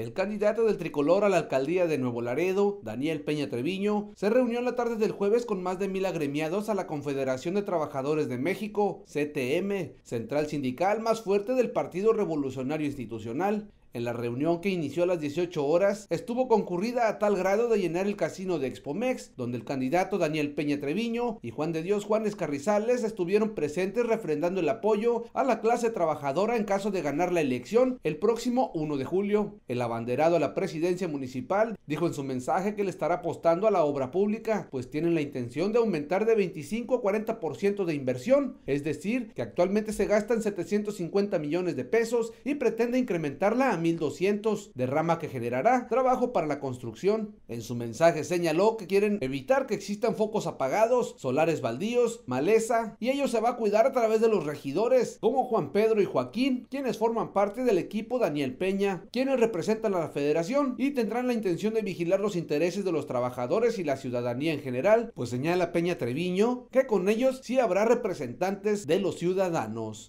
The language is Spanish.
El candidato del tricolor a la alcaldía de Nuevo Laredo, Daniel Peña Treviño, se reunió en la tarde del jueves con más de mil agremiados a la Confederación de Trabajadores de México, CTM, central sindical más fuerte del Partido Revolucionario Institucional. En la reunión que inició a las 18 horas, estuvo concurrida a tal grado de llenar el casino de Expomex, donde el candidato Daniel Peña Treviño y Juan de Dios Juanes Carrizales estuvieron presentes refrendando el apoyo a la clase trabajadora en caso de ganar la elección el próximo 1 de julio. El abanderado a la presidencia municipal, dijo en su mensaje que le estará apostando a la obra pública, pues tienen la intención de aumentar de 25 a 40% de inversión, es decir, que actualmente se gastan 750 millones de pesos y pretende incrementarla a 1.200, derrama que generará trabajo para la construcción. En su mensaje señaló que quieren evitar que existan focos apagados, solares baldíos, maleza, y ello se va a cuidar a través de los regidores, como Juan Pedro y Joaquín, quienes forman parte del equipo Daniel Peña, quienes representan a la federación y tendrán la intención de vigilar los intereses de los trabajadores y la ciudadanía en general, pues señala Peña Treviño que con ellos sí habrá representantes de los ciudadanos.